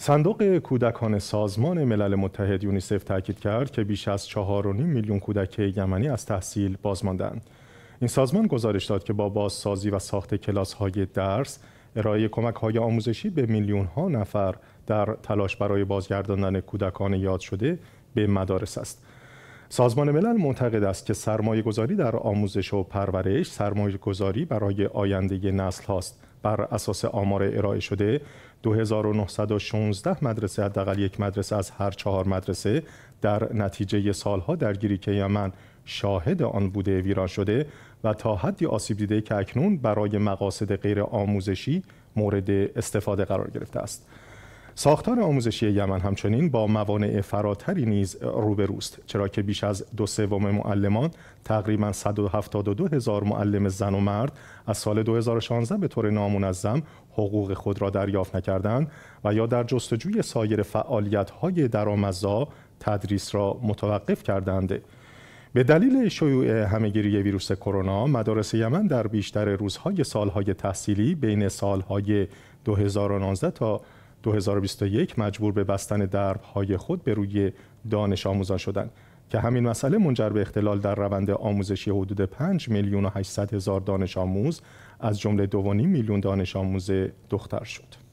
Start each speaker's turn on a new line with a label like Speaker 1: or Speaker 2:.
Speaker 1: صندوق کودکان سازمان ملل متحد یونیسف تاکید کرد که بیش از 4.5 میلیون کودک یمنی از تحصیل بازماندند. این سازمان گزارش داد که با بازسازی و ساخت کلاس‌های درس، ارائه کمک‌های آموزشی به میلیون‌ها نفر در تلاش برای بازگرداندن کودکان یاد شده به مدارس است. سازمان ملل معتقد است که سرمایه در آموزش و پرورش سرمایه برای آینده نسل بر اساس آمار ارائه شده 2916 مدرسه حداقل یک مدرسه از هر چهار مدرسه در نتیجه سالها درگیری که یمن شاهد آن بوده ویران شده و تا حدی آسیب دیده که اکنون برای مقاصد غیر آموزشی مورد استفاده قرار گرفته است. ساختار آموزشی یمن همچنین با موانع فراتری نیز روبروست چرا که بیش از دو سوم معلمان تقریبا 172 هزار معلم زن و مرد از سال 2016 به طور نامنظم حقوق خود را دریافت نکردند و یا در جستجوی سایر فعالیت‌های درآمدزا تدریس را متوقف کردند. به دلیل شیوع همهگیری ویروس کرونا مدارس یمن در بیشتر روزهای سالهای تحصیلی بین سالهای 2019 تا 2021 مجبور به بستن دربهای خود به روی دانش آموزان شدند که همین مسئله منجر به اختلال در روند آموزشی حدود 5 میلیون و 800 هزار دانش آموز از جمله 2.5 میلیون دانش آموز دختر شد.